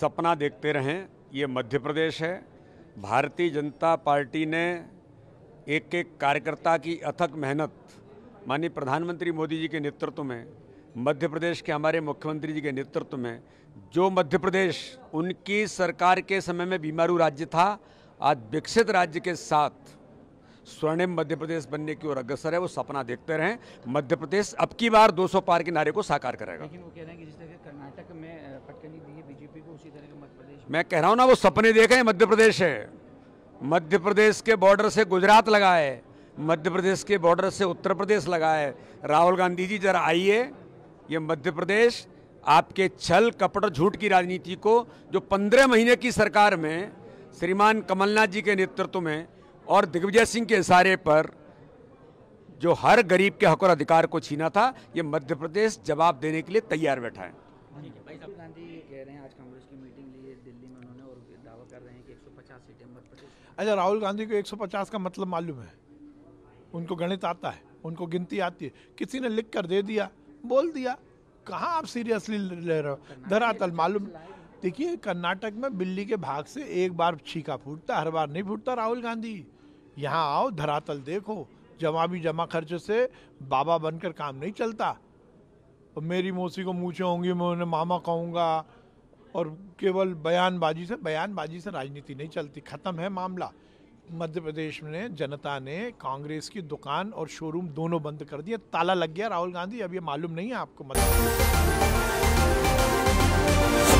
सपना देखते रहें ये मध्य प्रदेश है भारतीय जनता पार्टी ने एक एक कार्यकर्ता की अथक मेहनत माननीय प्रधानमंत्री मोदी जी के नेतृत्व में मध्य प्रदेश के हमारे मुख्यमंत्री जी के नेतृत्व में जो मध्य प्रदेश उनकी सरकार के समय में बीमारू राज्य था आज विकसित राज्य के साथ स्वर्णिम मध्य प्रदेश बनने की ओर अग्रसर है वो सपना देखते रहें मध्य प्रदेश अब की बार 200 पार के नारे को साकार करेगा लेकिन वो कह रहे हैं कि मैं कह रहा हूँ ना वो सपने देख रहे हैं मध्य प्रदेश है मध्य प्रदेश के बॉर्डर से गुजरात लगा है मध्य प्रदेश के बॉर्डर से उत्तर प्रदेश लगा है राहुल गांधी जी जरा आइए ये मध्य प्रदेश आपके छल कपट और झूठ की राजनीति को जो पंद्रह महीने की सरकार में श्रीमान कमलनाथ जी के नेतृत्व में और दिग्विजय सिंह के इशारे पर जो हर गरीब के हक और अधिकार को छीना था ये मध्य प्रदेश जवाब देने के लिए तैयार बैठा है गांधी कह रहे हैं आज कांग्रेस की मीटिंग दिल्ली में उन्होंने और दावा कर रहे हैं कि 150 सीटें मध्य प्रदेश अच्छा राहुल गांधी को 150 का मतलब मालूम है उनको गणित आता है उनको गिनती आती है किसी ने लिख कर दे दिया बोल दिया कहाँ आप सीरियसली ले रहे हो धरातल मालूम देखिए कर्नाटक में बिल्ली के भाग से एक बार छीका फूटता हर बार नहीं फूटता राहुल गांधी यहाँ आओ धरातल देखो जमा भी जमा खर्च से बाबा बनकर काम नहीं चलता और मेरी मौसी को मूछें होंगी मैं उन्हें मामा कहूँगा और केवल बयानबाजी से बयानबाजी से राजनीति नहीं चलती ख़त्म है मामला मध्य प्रदेश में जनता ने कांग्रेस की दुकान और शोरूम दोनों बंद कर दिए ताला लग गया राहुल गांधी अब ये मालूम नहीं है आपको मतलब